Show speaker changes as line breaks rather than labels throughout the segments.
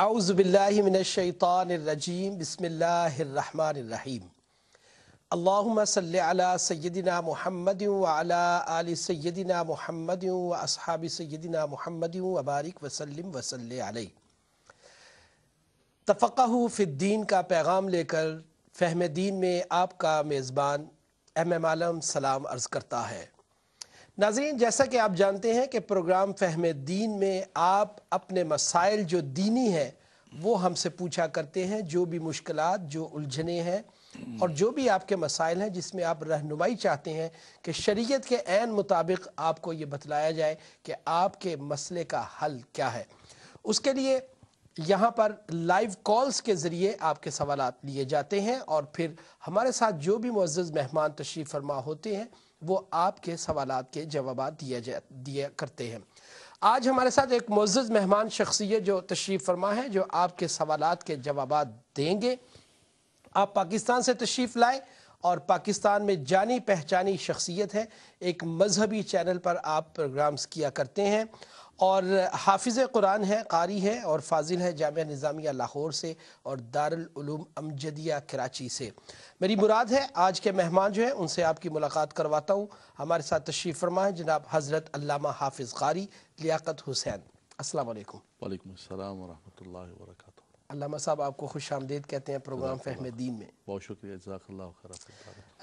अउज़बिल्लिमिनशैतानरजीम बसमीम अल्लाम सल्ला सैदिना महमद आल सदिन महमद असहाब सैदिना महमद वबारक वसलम वसल तफ़क़ु फ़िद्दीन का पैगाम लेकर फ़हम में आपका मेज़बान एम एम आलम सलाम अर्ज़ करता है नाजरीन जैसा कि आप जानते हैं कि प्रोग्राम फहम दीन में आप अपने मसाइल जो दीनी हैं वो हमसे पूछा करते हैं जो भी मुश्किल जो उलझने हैं और जो भी आपके मसाइल हैं जिसमें आप रहनुमाई चाहते हैं कि शरीयत के एन मुताबिक आपको ये बतलाया जाए कि आपके मसले का हल क्या है उसके लिए यहाँ पर लाइव कॉल्स के ज़रिए आपके सवाल लिए जाते हैं और फिर हमारे साथ जो भी मज़्ज़ मेहमान तशरीफ़ फरमा होते हैं वो आपके सवाल के जवाब दिया जा दिया करते हैं आज हमारे साथ एक मोज़ मेहमान शख्सियत जो तशरीफ़ फरमा है जो आपके सवाल के जवाब देंगे आप पाकिस्तान से तशरीफ़ लाए और पाकिस्तान में जानी पहचानी शख्सियत है एक मजहबी चैनल पर आप प्रोग्राम्स किया करते हैं और हाफिज़ कुरान है कारी है और फाजिल है जामिया निज़ामिया लाहौर से और दारुलूम अमजदिया कराची से मेरी मुराद है आज के मेहमान जो हैं उनसे आपकी मुलाकात करवाता हूँ हमारे साथ तशरीफ़ फरमा है जनाब हज़रत अल्लामा हाफिज़ कारी लियाकत हुसैन अस्सलाम वालेकुम
वालेकुम अस्सलाम वरहमतुल्लाहि
अल्लाह साहब आपको खुश आमदेद कहते हैं प्रोग्राम फहम
दीन में बहुत शुक्रिया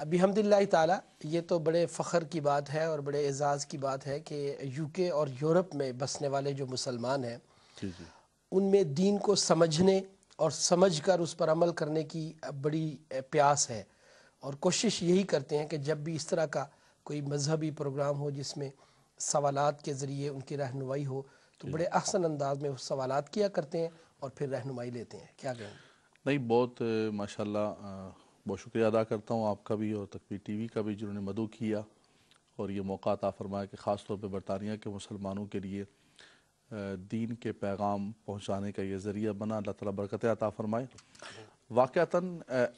अभी हमदिल्ला ताला ये तो बड़े फ़ख्र की बात है और बड़े एजाज़ की बात है कि यूके और यूरोप में बसने वाले जो मुसलमान हैं उनमें दीन को समझने और समझ कर उस पर अमल करने की बड़ी प्यास है और कोशिश यही करते हैं कि जब भी इस तरह का कोई मजहबी प्रोग्राम हो जिसमें सवालत के ज़रिए उनकी रहनुमाई हो तो बड़े आसन अंदाज में सवालत किया करते हैं और फिर रहनुमाई लेते हैं
क्या कहेंगे नहीं बहुत माशाल्लाह बहुत शुक्रिया अदा करता हूँ आपका भी और तकबीर टीवी का भी जिन्होंने मदू किया और ये मौका अता फरमाया कि ख़ास तौर पर बरतानिया के मुसलमानों के लिए दीन के पैगाम पहुँचाने का ये ज़रिया बना अल्लाह तला बरकत अता फरमाए वाक़ता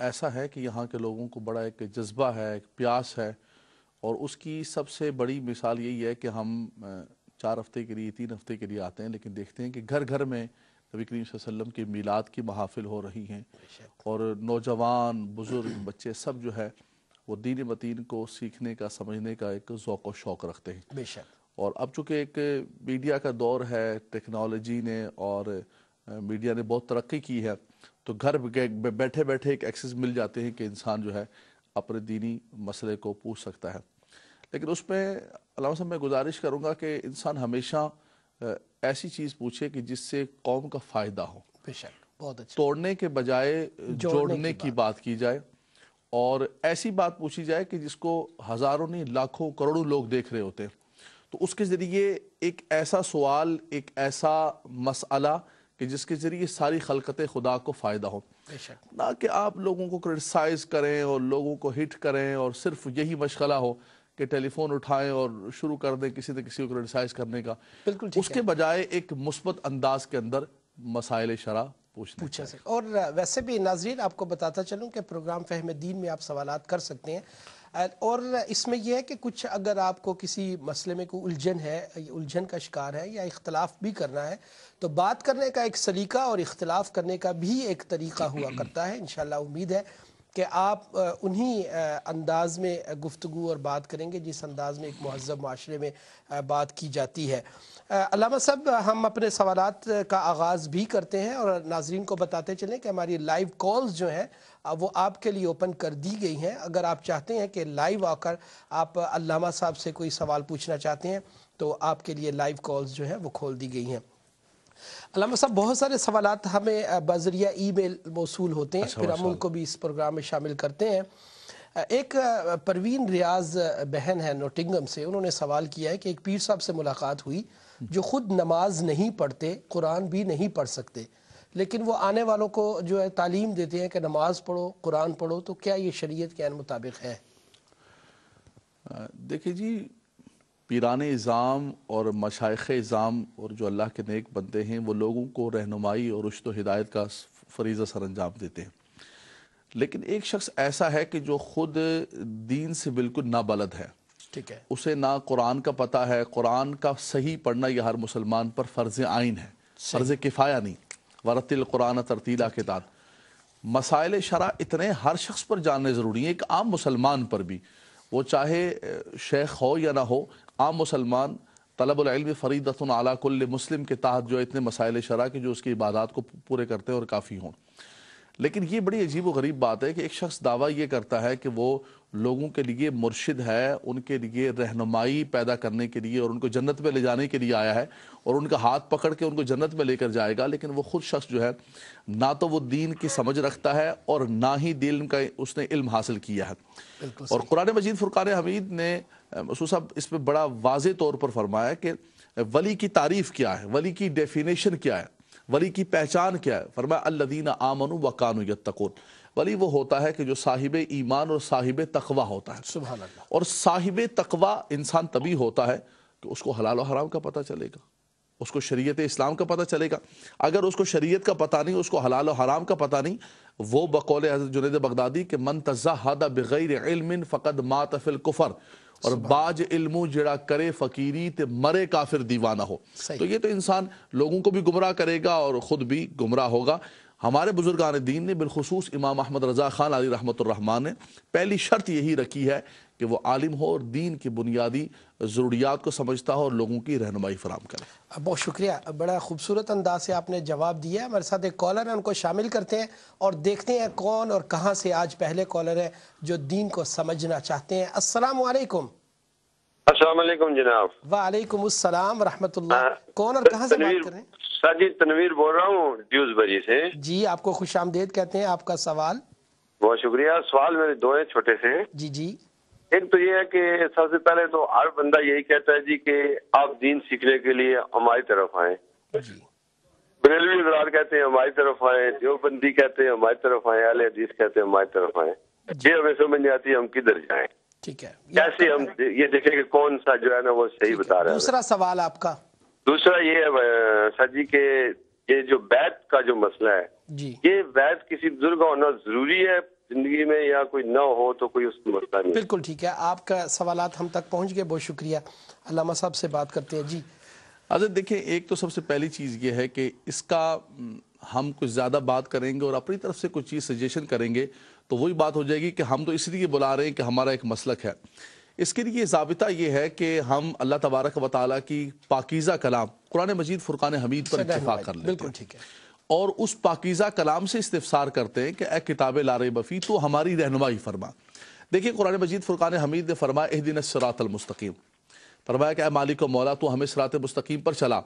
ऐसा है कि यहाँ के लोगों को बड़ा एक जज्बा है एक प्यास है और उसकी सबसे बड़ी मिसाल यही है कि हम चार हफ्ते के लिए तीन हफ्ते के लिए आते हैं लेकिन देखते हैं कि घर घर में नबी करीम वसल्लम के मीलाद की महाफिल हो रही हैं और नौजवान बुज़ुर्ग बच्चे सब जो है वो दीन मतीन को सीखने का समझने का एक ओक़ व शौक़ रखते हैं बेशक और अब चूँकि एक मीडिया का दौर है टेक्नोलॉजी ने और मीडिया ने बहुत तरक्की की है तो घर बैठे बैठे एक एक्सेस मिल जाते हैं कि इंसान जो है अपने दीनी मसले को पूछ सकता है लेकिन उसमें अलावा साहब मैं गुजारिश करूँगा कि इंसान हमेशा ऐसी चीज पूछे कि जिससे कौम का फायदा हो बेशक बहुत अच्छा तोड़ने के बजाय जोड़ने, जोड़ने की, बात की जाए और ऐसी बात पूछी जाए कि जिसको हजारों नहीं लाखों करोड़ों लोग देख रहे होते हैं तो उसके ज़रिए एक ऐसा सवाल एक ऐसा मसला कि जिसके ज़रिए सारी खलकत खुदा को फ़ायदा हो ना कि आप लोगों को क्रिटिसाइज़ करें और लोगों को हिट करें और सिर्फ यही मशगला हो कि टेलीफोन उठाएं और शुरू कर दें किसी न किसी को क्रिटिसाइज करने का बिल्कुल उसके बजाय एक मुस्बत अंदाज के अंदर मसाइल शरा पूछा सकते
और वैसे भी नाजरीन आपको बताता चलूँ कि प्रोग्राम फहम दीन में आप सवाल कर सकते हैं और इसमें यह है कि कुछ अगर आपको किसी मसले में कोई उलझन है उलझन का शिकार है या इख्तलाफ भी करना है तो बात करने का एक सलीका और इख्तलाफ करने का भी एक तरीका हुआ करता है इन उम्मीद है कि आप उन्हीं अंदाज में गुफ्तु और बात करेंगे जिस अंदाज में एक महजब माशरे में बात की जाती है अलामा साहब हम अपने सवाल का आगाज़ भी करते हैं और नाजरन को बताते चलें कि हमारी लाइव कॉल्स जो हैं वो आपके लिए ओपन कर दी गई हैं अगर आप चाहते हैं कि लाइव आकर आप अलामा साहब से कोई सवाल पूछना चाहते हैं तो आपके लिए लाइव कॉल्स जो हैं वो खोल दी गई हैं अलामा साहब बहुत सारे सवाल हमें बजरिया ई मेल मौसू होते हैं अच्छा, फिर हम उनको भी इस प्रोग्राम में शामिल करते हैं एक परवीन रियाज बहन है नोटिंगम से उन्होंने सवाल किया है कि एक पीर साहब से मुलाकात हुई जो खुद नमाज नहीं पढ़ते कुरान भी नहीं पढ़ सकते लेकिन वो आने वालों को जो है तालीम देते हैं कि नमाज पढ़ो कुरान पढ़ो तो क्या ये शरीयत के मुताबिक है
देखिए जी पीरान इज़ाम और मशाइ इज़ाम और जो अल्लाह के नेक बनते हैं वो लोगों को रहनुमाई और रुशत हिदायत का फरीज़ा सर अंजाम देते हैं लेकिन एक शख्स ऐसा है कि जो ख़ुद दीन से बिल्कुल नाबलद है ठीक है उसे ना कुरान का पता है कुरान का सही पढ़ना यह हर मुसलमान पर फ़र्ज़ आइन है फ़र्ज़ किफ़ाया नहीं वरतिल कुरान तरतीला के तार मसाइल शरा इतने हर शख्स पर जानने ज़रूरी है एक आम मुसलमान पर भी वो चाहे शेख हो या ना हो आम मुसलमान तलबिल फ़रीदत अलाकुल्ल मुस्लिम के तहत जो इतने मसाइल शरा के जो उसकी इबादत को पूरे करते हैं और काफ़ी हों लेकिन ये बड़ी अजीब व गरीब बात है कि एक शख्स दावा ये करता है कि वो लोगों के लिए मुर्शिद है उनके लिए रहनुमाई पैदा करने के लिए और उनको जन्नत में ले जाने के लिए आया है और उनका हाथ पकड़ के उनको जन्नत में लेकर जाएगा लेकिन वो ख़ुद शख्स जो है ना तो वो दीन की समझ रखता है और ना ही दिल का उसने इल्म हासिल किया है और कुरान मजीद फ़ुरक़ान हमीद ने मसूद साहब इस पर बड़ा वाज तौर पर फरमाया कि वली की तारीफ़ क्या है वली की डेफिनेशन क्या है वली की पहचान क्या है फरमाया अल्लादीन आमन व कानू वली वो होता है कि जो साहिब ईमान और साहिब तकवा होता है सुबह और साहिब तकवा इंसान तभी होता है कि उसको हलाल और हराम का पता चलेगा उसको शरीयत इस्लाम का पता चलेगा अगर उसको शरीयत का पता नहीं उसको हलाल और हराम का पता नहीं वो बकौल जुनेद बगदादी के मन तजा हदा बग़ैर इल्म फ़कत मातफिल कुफ़र और बाज इल्मू जड़ा करे फकीरी ते मरे काफिर दीवाना हो तो ये तो इंसान लोगों को भी गुमराह करेगा और खुद भी गुमराह होगा हमारे बुजुर्गान दीन ने बिलखसूस इमाम अहमद रज़ा खान अली रहमतुर्रहमान ने पहली शर्त यही रखी है कि वो आलिम हो और दीन की बुनियादी ज़रूरियात को समझता हो और लोगों की रहनमाई फराम करे
बहुत शुक्रिया बड़ा खूबसूरत अंदाज से आपने जवाब दिया हमारे साथ एक कॉलर है उनको शामिल करते हैं और देखते हैं कौन और कहाँ से आज पहले कॉलर है जो दीन को समझना चाहते हैं असल
असलम जनाब
वालेकुम असलम वरहमतुल्लाह हाँ। कौन और कहाँ से बात कर रहे
हैं सर जी तनवीर बोल रहा हूँ ड्यूजबरी से
जी आपको खुश आमदेद कहते हैं आपका सवाल
बहुत शुक्रिया सवाल मेरे दो है छोटे से
जी जी
एक तो ये है कि सबसे पहले तो हर बंदा यही कहता है जी कि आप दीन सीखने के लिए हमारी तरफ आए बरेलवी इजरार कहते हैं हमारी तरफ आए देवबंदी कहते हैं हमारी तरफ आए अले हदीस कहते हैं हमारी तरफ आए ये हमें समझ नहीं आती हम किधर जाए ठीक है कैसे हम ये देखें कि कौन सा जो है ना वो सही बता रहे हैं
दूसरा सवाल आपका
दूसरा ये सर जी के ये जो वैध का जो मसला है जी ये
वैध किसी बुजुर्ग होना जरूरी है जिंदगी में या कोई ना हो तो कोई उसमें मसला नहीं बिल्कुल
ठीक है आपका सवाल हम तक पहुंच गए बहुत शुक्रिया अलामा साहब से बात करते हैं जी
आजत अच्छा, देखिए एक तो सबसे पहली चीज़ ये है कि इसका हम कुछ ज़्यादा बात करेंगे और अपनी तरफ से कुछ चीज़ सजेशन करेंगे तो वही बात हो जाएगी कि हम तो इसलिए बुला रहे हैं कि हमारा एक मसलक है इसके लिए जाबिता यह है कि हम अल्लाह तबारक व की पाकिज़ा कलाम कुरान मजीद फुरकान हमीद पर इतफा कर लेते बिल्कुल ठीक है और उस पाकिज़ा कलाम से इस्तफसार करते हैं कि ए किताब लार बफ़ी तो हमारी रहनमाई फरमा देखिए कुरान मजीद फ़ुरान हमीद ने फरमाया एह दिन सरातमस्तकीम फरमाया कि मालिक मौला तो हमें सरात मुस्तकीम पर चला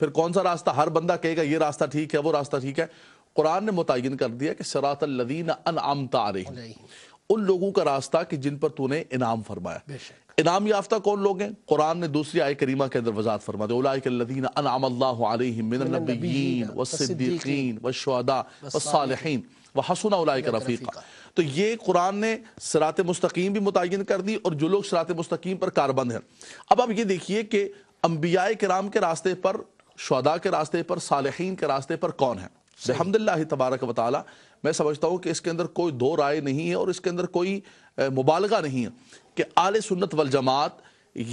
फिर कौन सा रास्ता हर बंदा कहेगा ये रास्ता ठीक है वो रास्ता ठीक है कुरान ने मुतन कर दिया कि सरातल लदीन अन आमता आ रही उन लोगों का रास्ता कि जिन पर तूने इनाम फरमाया इनाम याफ्ता कौन लोग हैं कुरान ने दूसरी आय करीमा के अंदर वजात फरमा रफ़ीक़ा तो ये कुरान ने सरात मुस्तकीम भी मुतयन कर दी और जो लोग सरात मुस्तकीम पर कारबंद हैं अब आप ये देखिए कि अम्बिया कराम के रास्ते पर शदा के रास्ते पर सालहीन के रास्ते पर कौन है अलहमदिल्ला तबारक वाली मैं समझता हूँ कि इसके अंदर कोई दो राय नहीं है और इसके अंदर कोई मुबालगा नहीं है कि आल सुन्नत वल जमात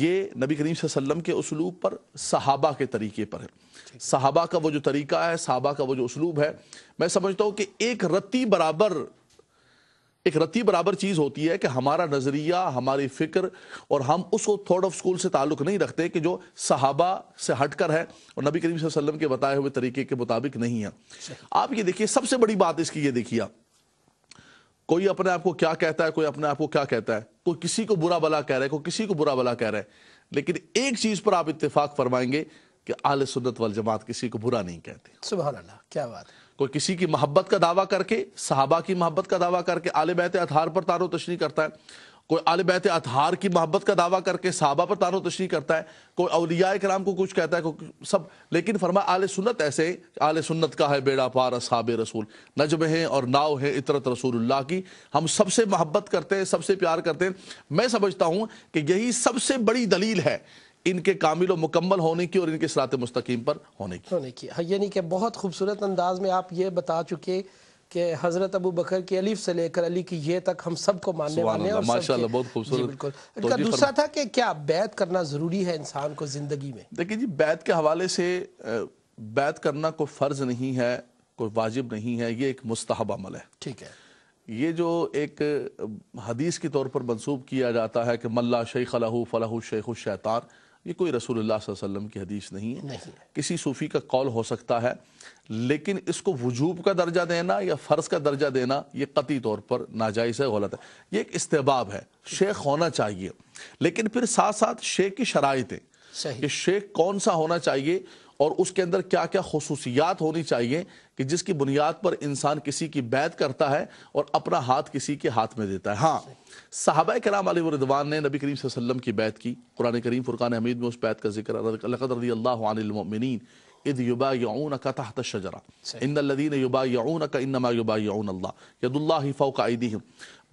ये नबी करीम वसल्लम के उसलूब पर सहाबा के तरीके पर है सहाबा का वो जो तरीका है सहाबा का वो जो उसलूब है मैं समझता हूँ कि एक रत्ती बराबर एक रत्ती बराबर चीज़ होती है कि हमारा नज़रिया हमारी फ़िक्र और हम उसको थॉट ऑफ स्कूल से ताल्लुक नहीं रखते कि जो सहाबा से हटकर है और नबी करीम वसल्लम के बताए हुए तरीके के मुताबिक नहीं है आप ये देखिए सबसे बड़ी बात इसकी ये देखिए कोई अपने आप को क्या कहता है कोई अपने आप को क्या कहता है कोई किसी को बुरा भला कह रहा है कोई किसी को बुरा भला कह रहा है लेकिन एक चीज़ पर आप इतफाक़ फरमाएंगे कि आल सुन्नत वाल जमात किसी को बुरा नहीं कहते सुबह अल्लाह क्या बात है कोई किसी की मोहब्बत का दावा करके साहबा की मोहब्बत का दावा करके आल बैत अतहार पर तारो तशरी करता है कोई आल बैत अतहार की मोहब्बत का दावा करके साहबा पर तारो तशरी करता है कोई अलिया कराम को कुछ कहता है सब लेकिन फरमा आल सुन्नत ऐसे आल सुन्नत का है बेड़ा पार साब रसूल नजब है और नाव है इतरत रसूल की हम सबसे मोहब्बत करते हैं सबसे प्यार करते हैं मैं समझता हूँ कि यही सबसे बड़ी दलील है इनके कामिल व मुकम्मल होने की और इनके सरात मुस्तकीम पर होने
की होने की हाँ, यानी कि बहुत खूबसूरत अंदाज में आप ये बता चुके कि हज़रत अबू बकर के अलीफ से लेकर अली की ये तक हम सबको मानने वाले हैं माशा बहुत खूबसूरत बिल्कुल दूसरा था कि क्या बैत करना ज़रूरी है इंसान को ज़िंदगी में
देखिए जी बैत के हवाले से बैत करना कोई फ़र्ज़ नहीं है कोई वाजिब नहीं है ये एक मुस्तहब अमल है ठीक है ये जो एक हदीस के तौर पर मंसूब किया जाता है कि मल्ला शेख अलहू फलाहू शेख शैतान ये कोई रसूल वसल्लम की हदीस नहीं है नहीं किसी सूफ़ी का कौल हो सकता है लेकिन इसको वजूब का दर्जा देना या फ़र्ज़ का दर्जा देना ये कती तौर पर नाजायज़ है गलत है ये एक इस्तेबाब है शेख होना चाहिए लेकिन फिर साथ साथ शेख की शराइतें शेख कौन सा होना चाहिए और उसके अंदर क्या क्या खसूसियात होनी चाहिए कि जिसकी बुनियाद पर इंसान किसी की बैत करता है और अपना हाथ किसी के हाथ में देता है हाँ साहबा कराम रिदवान ने नबी करीम वसल्लम की बैत की कुरान करीम फुरकान हमीद में उस बैत का जिक्र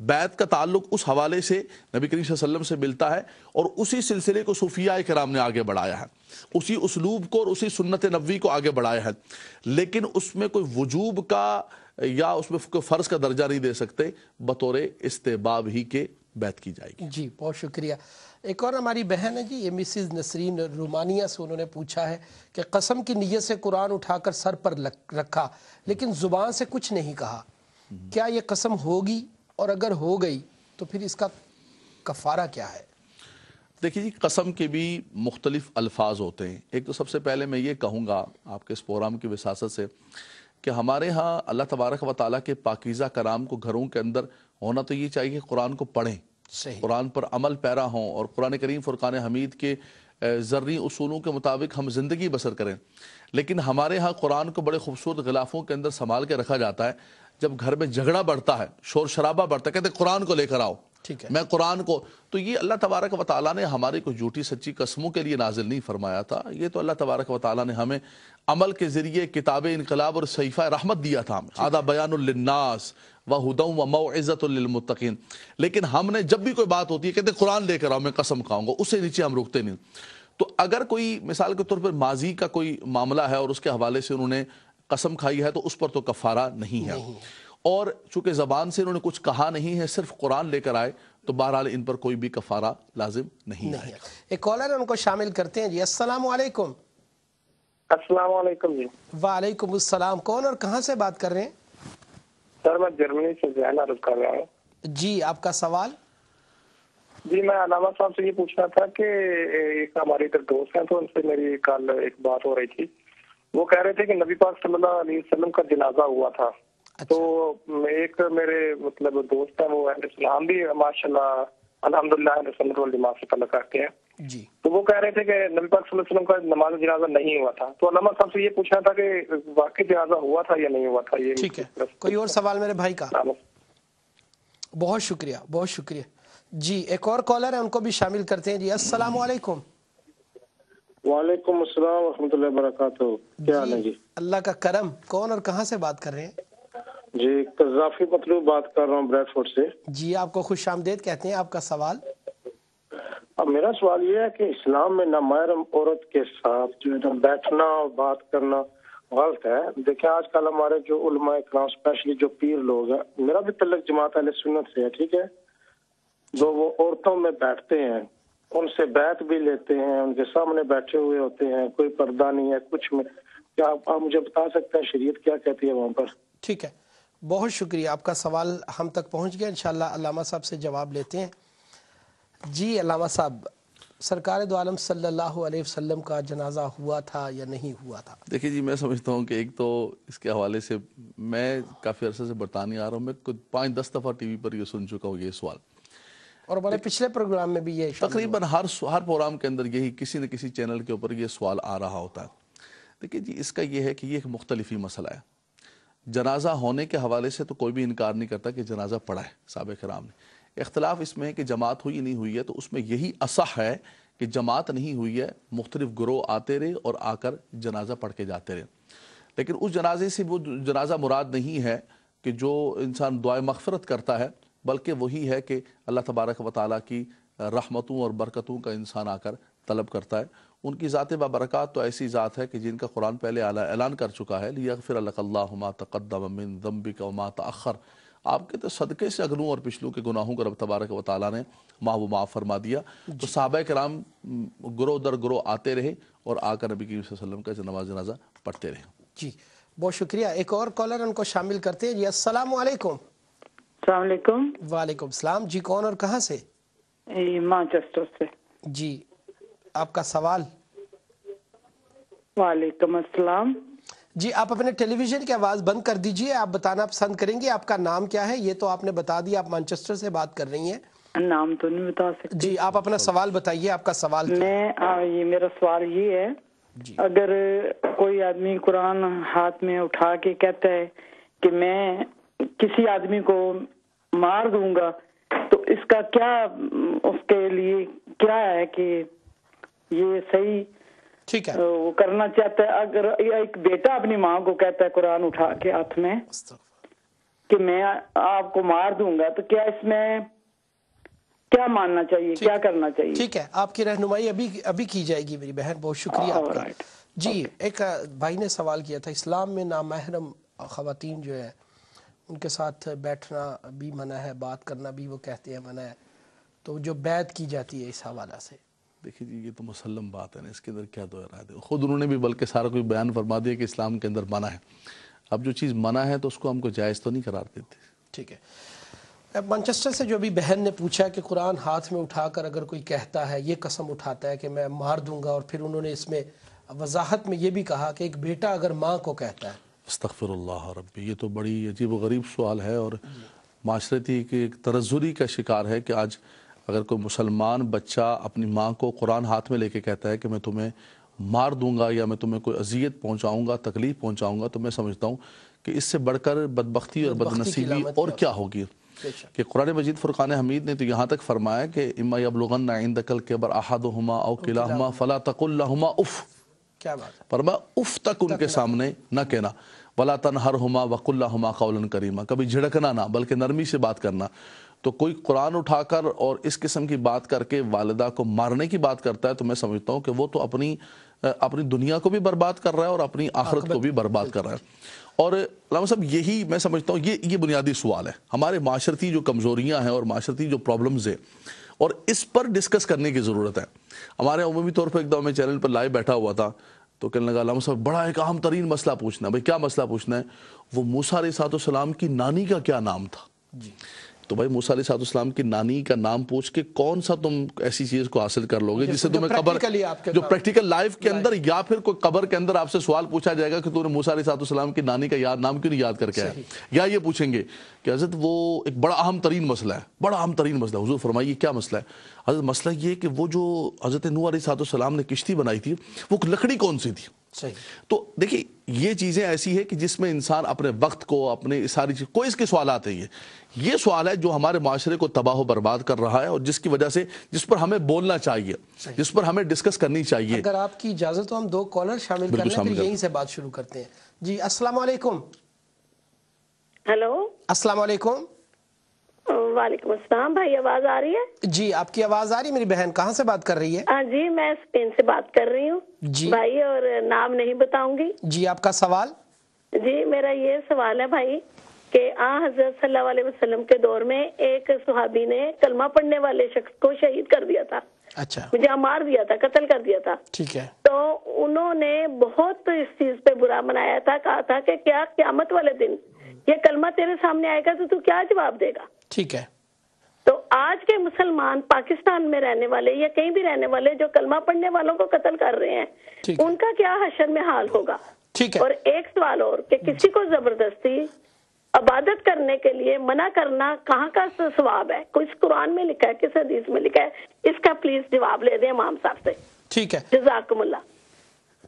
बैत का ताल्लुक उस हवाले से नबी करीम वसल्लम से मिलता है और उसी सिलसिले को सूफिया कराम ने आगे बढ़ाया है उसी उसलूब को और उसी सुन्नत नबी को आगे बढ़ाया है लेकिन उसमें कोई वजूब का या उसमें कोई फ़र्ज़ का दर्जा नहीं दे सकते बतौर इस्तेबाब ही के बैत की जाएगी
जी बहुत शुक्रिया एक और हमारी बहन है जी ये मिसिज नसरीन रोमानिया से उन्होंने पूछा है कि कसम की नीयत से कुरान उठाकर सर पर रखा लेकिन जुबान से कुछ नहीं कहा क्या ये कसम होगी और अगर हो गई तो फिर इसका कफारा क्या है
देखिए जी कसम के भी मुख्तलिफ अल्फाज होते हैं एक तो सबसे पहले मैं ये कहूँगा आपके इस प्रोग्राम की विसासत से कि हमारे यहाँ अल्लाह तबारक व ताली के पाकिज़ा कराम को घरों के अंदर होना तो ये चाहिए कुरान को पढ़ें कुरान पर अमल पैरा हों और कुरान करीम फ़ुरान हमीद के ज़र्री असूलों के मुताबिक हम ज़िंदगी बसर करें लेकिन हमारे यहाँ कुरान को बड़े खूबसूरत गिलाफ़ों के अंदर संभाल के रखा जाता है जब घर में झगड़ा बढ़ता है शोर शराबा बढ़ता है कहते कुरान को लेकर आओ ठीक है मैं कुरान को तो ये अल्लाह तबारक ताली ने हमारी को झूठी सच्ची कस्मों के लिए नाजिल नहीं फरमाया था ये तो अल्लाह तबारक ताली ने हमें अमल के ज़रिए किताब इनकलाब और सईफा रहमत दिया था हमें आदा व हदम व मज़तमतकिन लेकिन हमने जब भी कोई बात होती है कहते कुरान लेकर आओ मैं कसम खाऊंगा उससे नीचे हम रुकते नहीं तो अगर कोई मिसाल के तौर पर माजी का कोई मामला है और उसके हवाले से उन्होंने कसम खाई है तो उस पर तो कफारा नहीं है और चूंकि ज़बान से उन्होंने कुछ कहा नहीं है सिर्फ कुरान लेकर आए तो बहरहाल इन पर कोई भी कफारा लाजिम नहीं, नहीं
है एक कॉलर उनको शामिल करते हैं जी असलकुम अस्सलाम जी वालेकुम असलम कौन और कहाँ से बात कर रहे हैं
सर मैं जर्मनी से जहन अर्ज कर रहा हूँ
जी आपका सवाल
जी मैं अलावा साहब से ये पूछना था कि एक हमारे इधर दोस्त हैं तो उनसे मेरी कल एक बात हो रही थी वो कह रहे थे कि नबी पाक सल्लल्लाहु अलैहि वसल्लम का जनाजा हुआ था अच्छा। तो एक मेरे मतलब दोस्त है वो अहम भी माशा अलहमदिल्ला करते हैं जी तो वो कह रहे थे कि नबी पाक वसल्लम का नमाज जनाजा
नहीं हुआ था तो अलामा साहब से ये पूछना था कि वाकई जनाजा हुआ था या नहीं हुआ था ये ठीक है कोई और सवाल मेरे भाई का बहुत शुक्रिया बहुत शुक्रिया जी एक और कॉलर है उनको भी शामिल करते हैं जी अस्सलाम वालेकुम वालेकुम अस्सलाम वरहमतुल्लाहि वबरकातु क्या हाल है जी अल्लाह का करम कौन और कहाँ से बात कर रहे हैं जी कजाफी मतलूब बात कर रहा हूँ ब्रैडफोर्ड से जी आपको खुश आमदेद कहते हैं आपका सवाल
अब मेरा सवाल ये है कि इस्लाम में ना महरम औरत के साथ जो है ना बैठना और बात करना गलत है देखिए आजकल हमारे जो उलमा स्पेशली जो पीर लोग हैं मेरा भी तलक जमात अल सुन्नत से है ठीक है जो वो औरतों में बैठते हैं उनसे बैठ भी लेते हैं उनके सामने बैठे हुए होते हैं कोई
पर्दा नहीं है कुछ में क्या आप, आप मुझे बता सकते हैं शरीय क्या कहती है वहाँ पर ठीक है बहुत शुक्रिया आपका सवाल हम तक पहुँच गया इन साहब से जवाब लेते हैं जी अलावा साहब सरकार दो आलम सल्लल्लाहु अलैहि वसल्लम का जनाजा हुआ था या नहीं हुआ था
देखिए जी मैं समझता हूँ कि एक तो इसके हवाले से मैं काफ़ी अरसे से बरतानिया आ रहा हूँ मैं कुछ पाँच दस दफ़ा टी वी पर यह सुन चुका हूँ ये सवाल
और हमारे पिछले प्रोग्राम में भी ये तकरीबन
हर हर प्रोग्राम के अंदर यही किसी न किसी चैनल के ऊपर ये सवाल आ रहा होता है देखिए जी इसका यह है कि ये एक मुख्तलिफी मसला है जनाजा होने के हवाले से तो कोई भी इनकार नहीं करता कि जनाजा पड़ा है सबक राम ने इख्तलाफ इसमें है कि जमात हुई नहीं हुई है तो उसमें यही असह है कि जमात नहीं हुई है मुख्तलिफ ग्रोह आते रहे और आकर जनाजा पढ़ के जाते रहे लेकिन उस जनाजे से वो जनाजा मुराद नहीं है कि जो इंसान दुआ मगफरत करता है बल्कि वही है कि अल्लाह तबारक व ताली की रहमतों और बरकतों का इंसान आकर तलब करता है उनकी ज़ात बबरकत तो ऐसी ज़ात है कि जिनका कुरान पहले ऐलान कर चुका है लिया फिर अल्लाह तकदमिन दम्बिक वमा अखर आपके तो सदक़े से अगलों और पिछलों के गुनाहों का रब तबारक व ताली ने माह माफ़ फरमा दिया तो साहब कराम ग्रो दर ग्रो आते रहे और आकर नबी की वसल्लम का नमाज जनाजा पढ़ते रहे
जी बहुत शुक्रिया एक और कॉलर उनको शामिल करते हैं जी असल वालेकुम सलाम जी कौन और कहाँ से माचेस्टर से जी आपका सवाल वालेकुम अस्सलाम जी आप अपने टेलीविजन की आवाज़ बंद कर दीजिए आप बताना पसंद करेंगे आपका नाम क्या है ये तो आपने बता दिया आप मैनचेस्टर से बात कर रही हैं नाम तो नहीं बता सकते जी आप अपना सवाल बताइए आपका सवाल मैं आ,
ये मेरा सवाल ये है जी। अगर कोई आदमी कुरान हाथ में उठा के कहता है कि मैं किसी आदमी को मार दूंगा तो इसका क्या उसके लिए क्या है कि ये सही ठीक है तो वो करना चाहता है अगर एक बेटा अपनी माँ को कहता है कुरान उठा के हाथ में कि मैं आपको मार दूंगा तो क्या इसमें क्या मानना चाहिए क्या करना चाहिए ठीक
है आपकी रहनुमाई अभी अभी की जाएगी मेरी बहन बहुत शुक्रिया आपका जी एक भाई ने सवाल किया था इस्लाम में नामहरम खातन जो है उनके साथ बैठना भी मना है बात करना भी वो कहते हैं मना है तो जो बैत की जाती है इस हवाला से
देखिए जी ये तो मुसलम बात है ना इसके अंदर क्या दो राय है ख़ुद उन्होंने भी बल्कि सारा कोई बयान फरमा दिया कि इस्लाम के अंदर मना है अब जो चीज़ मना है तो उसको हमको जायज़ तो नहीं करार देते
ठीक है अब से जो अभी बहन ने पूछा कि कुरान हाथ में उठाकर अगर कोई कहता है ये कसम उठाता है कि मैं मार दूंगा और फिर उन्होंने इसमें वजाहत में ये भी कहा कि एक बेटा अगर माँ को कहता है
अस्तफ़र रबी ये तो बड़ी अजीब गरीब सवाल है और माशरती के एक तरजुरी का शिकार है कि आज अगर कोई मुसलमान बच्चा अपनी माँ को कुरान हाथ में लेके कहता है कि मैं तुम्हें मार दूंगा या मैं तुम्हें कोई अजियत पहुँचाऊँगा तकलीफ़ पहुँचाऊँगा तो मैं समझता हूँ कि इससे बढ़कर बदबख्ती और बदनसीबी और क्या होगी कि कुरान मजीद फ़ुरक़ान हमीद ने तो यहाँ तक फरमाया कि इमा अबलगन दकल के बर अहदुमा औ किला फ़ला तकुल्लाहुमा उफ़ क्या बात फरमा उफ़ तक उनके सामने न कहना वला हर हुमा वकुल्ला हुमा कौलन करीमा कभी झिड़कना ना बल्कि नरमी से बात करना तो कोई कुरान उठाकर और इस किस्म की बात करके वालदा को मारने की बात करता है तो मैं समझता हूँ कि वो तो अपनी अपनी दुनिया को भी बर्बाद कर रहा है और अपनी आखरत को हाँ, भी बर्बाद कर रहा है और लामा साहब यही मैं समझता हूँ ये ये बुनियादी सवाल है हमारे माशरती जो कमज़ोरियाँ हैं और माशरती जो प्रॉब्लम्स हैं और इस पर डिस्कस करने की ज़रूरत है हमारे अमूमी तौर पर एकदम मैं चैनल पर लाइव बैठा हुआ था तो कहने लगा लामा साहब बड़ा एक अहम तरीन मसला पूछना है भाई क्या मसला पूछना है वो मूसा सलाम की नानी का क्या नाम था जी तो भाई मूसा सातुस्लाम की नानी का नाम पूछ के कौन सा तुम ऐसी चीज को हासिल कर लोगे जिससे तुम्हें कबर जो प्रैक्टिकल लाइफ के अंदर या फिर कोई कबर के अंदर आपसे सवाल पूछा जाएगा कि तुमने मूसा सातुस्लाम की नानी का याद नाम क्यों नहीं याद करके आया या ये पूछेंगे कि हजरत वो एक बड़ा अहम तरीन मसला है बड़ा अहम तरीन मसला हजूर फरमाइए क्या मसला है हजरत मसला ये कि वो जो हजरत नू सातुस्लाम ने किश्ती बनाई थी वो लकड़ी कौन सी थी तो देखिए ये चीज़ें ऐसी है कि जिसमें इंसान अपने वक्त को अपने सारी चीज़ कोई इसके सवाल आते हैं ये सवाल है जो हमारे माशरे को तबाह बर्बाद कर रहा है और जिसकी वजह से जिस पर हमें बोलना चाहिए जिस पर हमें डिस्कस करनी चाहिए
अगर आपकी इजाज़त तो हम दो कॉलर शामिल कर लें यहीं से बात शुरू करते हैं जी असलम हेलो असलम वालेकुम असलम भाई आवाज आ रही है जी आपकी आवाज आ रही है मेरी बहन कहाँ से बात कर रही है आ, हाँ जी मैं स्पेन से बात कर रही हूँ जी भाई और नाम नहीं बताऊंगी जी आपका सवाल जी मेरा ये सवाल है भाई कि
आ हजरत सल्लल्लाहु वसल्लम के दौर में एक सुहाबी ने कलमा पढ़ने वाले शख्स को शहीद कर दिया था अच्छा मुझे मार दिया था कत्ल कर दिया था ठीक है तो उन्होंने बहुत इस चीज पे बुरा मनाया था कहा था कि क्या क्यामत वाले दिन ये कलमा तेरे सामने आएगा तो तू क्या जवाब देगा ठीक है तो आज के मुसलमान पाकिस्तान में रहने वाले या कहीं भी रहने वाले जो कलमा पढ़ने वालों को कत्ल कर रहे हैं उनका क्या हशर में हाल होगा ठीक है और एक सवाल और कि किसी को जबरदस्ती अबादत करने के लिए मना करना कहाँ का स्वाब है कुछ कुरान में लिखा है किस हदीस में लिखा है इसका प्लीज जवाब ले दें इमाम साहब से ठीक है जजाकमुल्ला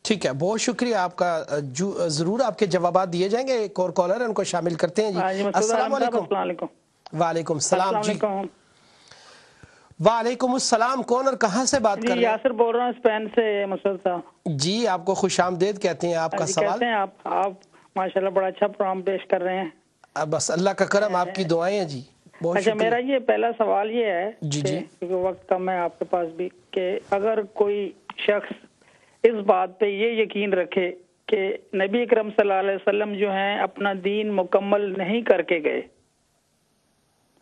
ठीक है बहुत शुक्रिया आपका जरूर आपके जवाब दिए जाएंगे एक और कॉलर है उनको शामिल करते हैं जी हाँ अस्सलाम वालेकुम वालेकुम सलाम जी वालेकुम सलाम कौन और कहाँ से बात कर रहे हैं यासर बोल रहा हूँ स्पेन से मसूद साहब जी आपको खुश आमदेद कहते हैं आपका हाँ सवाल कहते हैं
आप आप माशाल्लाह बड़ा अच्छा प्रोग्राम पेश कर रहे हैं अब बस
अल्लाह का करम आपकी दुआएं हैं जी अच्छा मेरा
ये पहला सवाल ये है जी जी क्योंकि वक्त कम है आपके पास भी कि अगर कोई शख्स इस बात पे ये यकीन रखे कि नबी करम सल्लल्लाहु अलैहि वसल्लम जो हैं अपना दीन मुकम्मल नहीं करके गए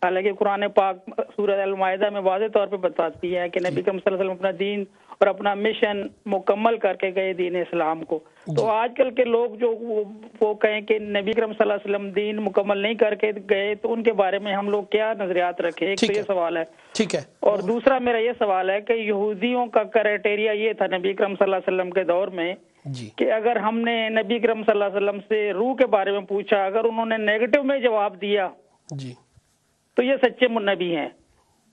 हालांकि कुरान पाक सूरत अलमायदा में वाज तौर पर बताती है कि नबी कम वसल्लम अपना दीन और अपना मिशन मुकम्मल करके गए दीन इस्लाम को तो आजकल के लोग जो वो, वो कहें कि नबी करम सलम दीन मुकम्मल नहीं करके गए तो उनके बारे में हम लोग क्या नजरियात रखे एक तो ये सवाल है ठीक है और दूसरा मेरा ये सवाल है कि यहूदियों का क्राइटेरिया ये था नबी करम सलम के दौर में कि अगर हमने नबी करम सलम से रूह के बारे में पूछा अगर उन्होंने नेगेटिव में जवाब दिया जी तो ये सच्चे मुन्नबी हैं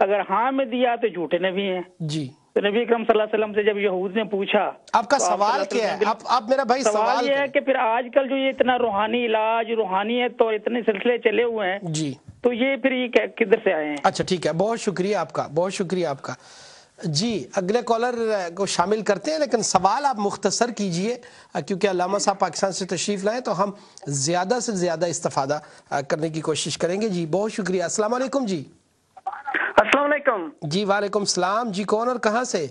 अगर हाँ में दिया तो झूठे नबी हैं जी तो नबी अक्रम सलम से जब यहूद ने पूछा आपका तो सवाल क्या है आप, आप मेरा भाई सवाल, सवाल ये है कि फिर आजकल जो ये इतना रूहानी इलाज रूहानी है तो इतने सिलसिले चले हुए
हैं जी तो ये फिर ये किधर से आए हैं अच्छा ठीक है बहुत शुक्रिया आपका बहुत शुक्रिया आपका जी अगले कॉलर को शामिल करते हैं लेकिन सवाल आप मुख्तसर कीजिए क्योंकि अलामा साहब पाकिस्तान से तशरीफ़ लाएं तो हम ज़्यादा से ज़्यादा इस्तफादा करने की कोशिश करेंगे जी बहुत शुक्रिया अस्सलाम जी असल जी वालेकुम सलाम जी कौन और कहाँ से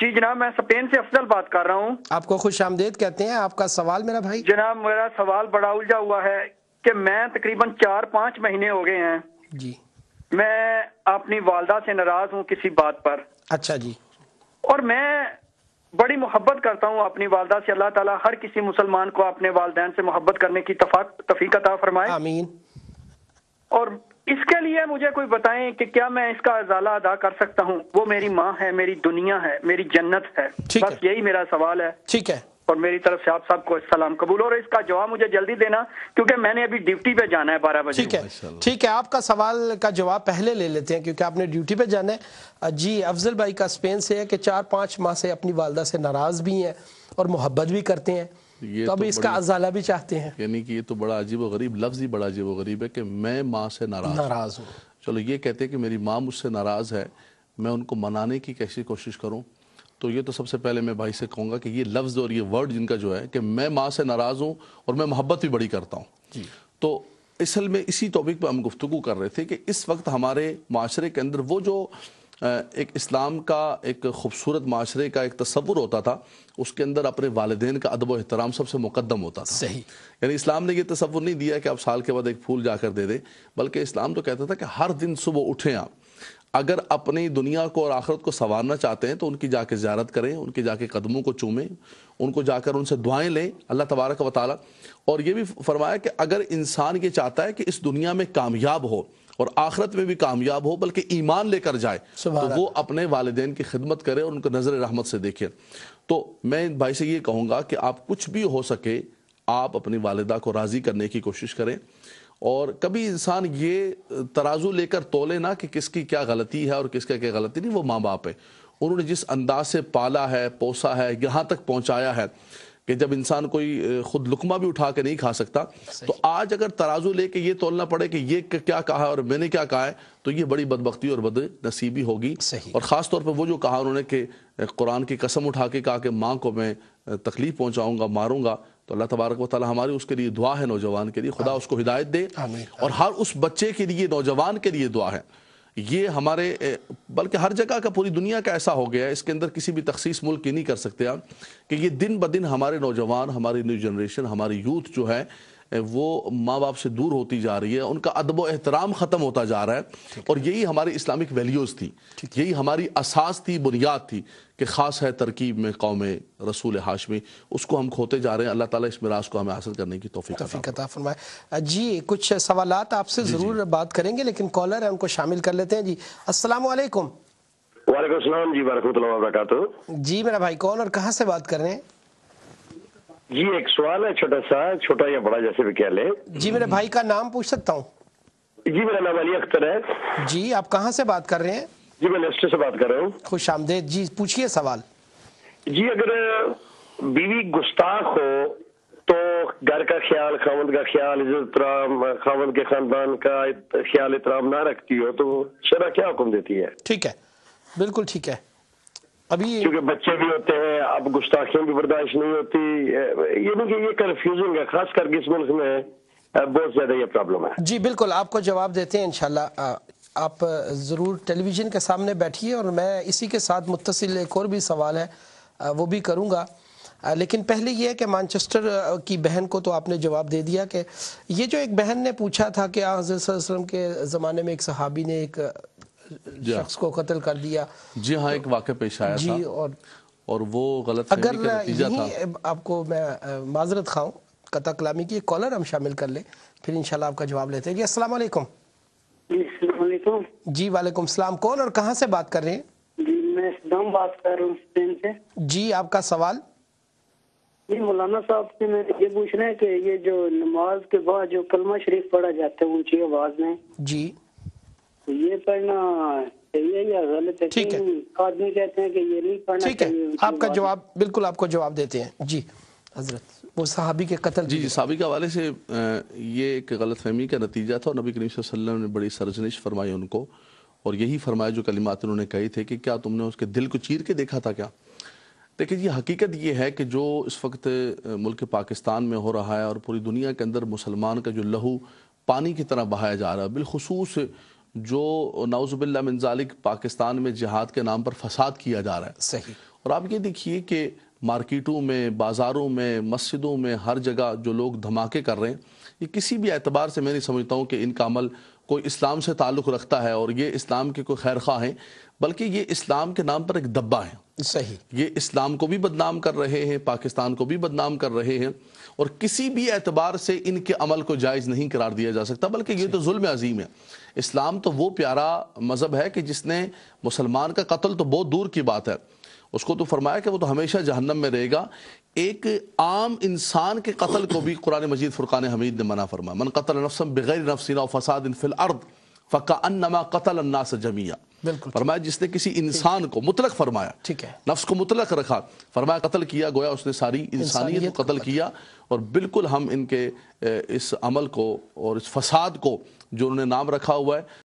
जी जनाब मैं स्पेन से अफजल बात कर रहा हूँ आपको खुश आमदेद कहते हैं आपका सवाल मेरा भाई जनाब मेरा सवाल
बड़ा उलझा हुआ है
कि मैं तकरीबन
चार पाँच महीने हो गए हैं जी मैं अपनी वालदा से नाराज हूँ किसी बात पर अच्छा जी और मैं बड़ी मोहब्बत करता हूँ अपनी वालदा से अल्लाह ताला हर किसी मुसलमान को अपने वालदेन से मोहब्बत करने की तफीक फरमाए आमीन और इसके लिए मुझे कोई बताएं कि क्या मैं इसका अजाला अदा कर सकता हूँ वो मेरी माँ है मेरी दुनिया है मेरी जन्नत है बस यही मेरा सवाल है ठीक है और मेरी तरफ से आप सबको सलाम कबूल और इसका जवाब मुझे जल्दी देना क्योंकि मैंने अभी ड्यूटी पे जाना है बारह बजे ठीक है
ठीक है आपका सवाल का जवाब पहले ले लेते हैं क्योंकि आपने ड्यूटी पे जाना है जी अफजल भाई का स्पेन से है कि चार पांच माह से अपनी वालदा से नाराज भी हैं और मोहब्बत
भी करते हैं ये तो, तो अभी इसका
अजाला भी चाहते हैं
यानी कि ये तो बड़ा अजीब व गरीब लफ्ज़ ही बड़ा अजीब व गरीब है कि मैं माँ से नाराज नाराज हूँ चलो ये कहते हैं कि मेरी माँ मुझसे नाराज़ है मैं उनको मनाने की कैसी कोशिश करूँ तो ये तो सबसे पहले मैं भाई से कहूँगा कि ये लफ्ज़ और ये वर्ड जिनका जो है कि मैं माँ से नाराज़ हूँ और मैं मोहब्बत भी बड़ी करता हूँ तो असल में इसी टॉपिक पर हम गुफ्तु कर रहे थे कि इस वक्त हमारे माशरे के अंदर वो जो एक इस्लाम का एक खूबसूरत माशरे का एक तस्वुर होता था उसके अंदर अपने वालदेन का अदब अहतराम सबसे मुकदम होता था सही यानी इस्लाम ने यह तस्वुर नहीं दिया कि आप साल के बाद एक फूल जाकर दे दें बल्कि इस्लाम तो कहता था कि हर दिन सुबह उठें आप अगर अपनी दुनिया को और आखरत को संवारना चाहते हैं तो उनकी जाके ज्यारत करें उनके जाके कदमों को चूमें उनको जाकर उनसे दुआएं लें अल्लाह तबारक व ताली और ये भी फरमाया कि अगर इंसान ये चाहता है कि इस दुनिया में कामयाब हो और आखरत में भी कामयाब हो बल्कि ईमान लेकर जाए तो वो अपने वालदेन की खिदमत करे और उनको नज़र रहमत से देखे तो मैं भाई से ये कहूँगा कि आप कुछ भी हो सके आप अपनी वालदा को राज़ी करने की कोशिश करें और कभी इंसान ये तराजू लेकर तोले ना कि किसकी क्या गलती है और किसका क्या गलती नहीं वो माँ बाप है उन्होंने जिस अंदाज से पाला है पोसा है यहाँ तक पहुँचाया है कि जब इंसान कोई खुद लुकमा भी उठा के नहीं खा सकता तो आज अगर तराजू लेके ये तोलना पड़े कि ये क्या कहा है और मैंने क्या कहा है तो ये बड़ी बदबख्ती और बदनसीबी होगी और ख़ास तौर पर वो जो कहा उन्होंने कि कुरान की कसम उठा के कहा कि माँ को मैं तकलीफ़ पहुँचाऊँगा मारूँगा तो अल्लाह तबारक वाली हमारी उसके लिए दुआ है नौजवान के लिए खुदा उसको हिदायत दे और हर उस बच्चे के लिए नौजवान के लिए दुआ है ये हमारे बल्कि हर जगह का पूरी दुनिया का ऐसा हो गया है इसके अंदर किसी भी तखसीस मुल्क की नहीं कर सकते आप कि ये दिन ब दिन हमारे नौजवान हमारी न्यू जनरेशन हमारी यूथ जो है वो माँ बाप से दूर होती जा रही है उनका अदब एहतराम ख़त्म होता जा रहा है और यही हमारी इस्लामिक वैल्यूज़ थी यही हमारी असास थी बुनियाद थी कि ख़ास है तरकीब में कौम रसूल हाशमी उसको हम खोते जा रहे हैं अल्लाह ताला इस मिराज को हमें हासिल करने की तोफ़ी तोफ़ी फरमाए जी कुछ सवाल
आपसे ज़रूर बात करेंगे लेकिन कॉलर है उनको शामिल कर लेते हैं जी असल वालेकुम
जी वरहमत
जी मेरा भाई कौन और कहाँ से बात कर रहे हैं
जी एक सवाल है छोटा सा छोटा या बड़ा जैसे भी कह ले
जी मेरे भाई का नाम पूछ सकता हूँ जी मेरा नाम अली अख्तर है जी आप कहाँ से बात कर रहे हैं जी मैं लेस्टर से बात कर रहा हूँ खुश आमदेद जी पूछिए सवाल जी अगर बीवी
गुस्ताख हो तो घर का ख्याल खामद का ख्याल इज्जत खामद के खानदान का ख्याल इतराम ना रखती हो तो शरा क्या हुक्म देती है
ठीक है बिल्कुल ठीक है
अभी क्योंकि बच्चे भी होते हैं अब गुस्ताखियां भी बर्दाश्त नहीं होती ये नहीं कि ये कंफ्यूजिंग है खास करके इस मुल्क में बहुत ज्यादा ये प्रॉब्लम है
जी बिल्कुल आपको जवाब देते हैं इनशाला आप ज़रूर टेलीविज़न के सामने बैठिए और मैं इसी के साथ मुतसिल एक और भी सवाल है वो भी करूँगा लेकिन पहले यह है कि मैनचेस्टर की बहन को तो आपने जवाब दे दिया कि ये जो एक बहन ने पूछा था कि हज़रत के ज़माने में एक सहाबी ने एक
शख्स
को कत्ल कर दिया
जी हाँ तो, एक वाक्य पेश आया जी था। और और वो गलत अगर यही
आपको मैं माजरत खाऊं कत कलामी की कॉलर हम शामिल कर ले फिर इंशाल्लाह आपका जवाब लेते हैं जी अस्सलाम जी वालेकुम सलाम कौन और कहाँ से बात कर रहे हैं
मैं बात कर रहा हूँ
जी आपका सवाल
जी मौलाना साहब से मैं ये पूछना है कि ये जो नमाज के बाद जो कलमा शरीफ पढ़ा जाता है ऊंची आवाज में जी तो ये पढ़ना ठीक है तो आदमी कहते हैं कि ये नहीं पढ़ना ठीक है आपका जवाब
बिल्कुल आपको जवाब देते हैं जी हजरत
वो सहाबी के कत्ल जी सहाबी के हवाले से ये एक गलत फहमी का नतीजा था और नबी करीम वसल्लम ने बड़ी सरजनिश फरमाई उनको और यही फरमाया जो कलिमात उन्होंने कही थे कि क्या तुमने उसके दिल को चीर के देखा था क्या देखिए ये हकीकत ये है कि जो इस वक्त मुल्क पाकिस्तान में हो रहा है और पूरी दुनिया के अंदर मुसलमान का जो लहू पानी की तरह बहाया जा रहा है बिलखसूस जो नाउजबिल्ला मिनजालिक पाकिस्तान में जिहाद के नाम पर फसाद किया जा रहा है सही और आप ये देखिए कि मार्केटों में बाज़ारों में मस्जिदों में हर जगह जो लोग धमाके कर रहे हैं ये किसी भी एतबार से मैं नहीं समझता हूँ कि इनका अमल कोई इस्लाम से ताल्लुक़ रखता है और ये इस्लाम के कोई खैर खा हैं बल्कि ये इस्लाम के नाम पर एक दब्बा है सही ये इस्लाम को भी बदनाम कर रहे हैं पाकिस्तान को भी बदनाम कर रहे हैं और किसी भी एतबार से इनके अमल को जायज़ नहीं करार दिया जा सकता बल्कि ये तो जुल्म अजीम है इस्लाम तो वो प्यारा मज़हब है कि जिसने मुसलमान का कत्ल तो बहुत दूर की बात है उसको तो फरमाया कि वो तो हमेशा जहन्नम में रहेगा एक आम इंसान के कत्ल को भी कुरान मजीद फुरकान हमीद ने मना फरमा मन कतल नफसम बगैर नफसिन और फसाद फिल अर्द फ़का अन्नमा कतल अन्ना से जमिया बिल्कुल फरमाया जिसने किसी इंसान को मुतलक फरमाया ठीक है नफ्स को मुतलक रखा फरमाया कत्ल किया गोया उसने सारी इंसानियत को कत्ल किया और बिल्कुल हम इनके इस अमल को और इस फसाद को जो उन्होंने नाम रखा हुआ है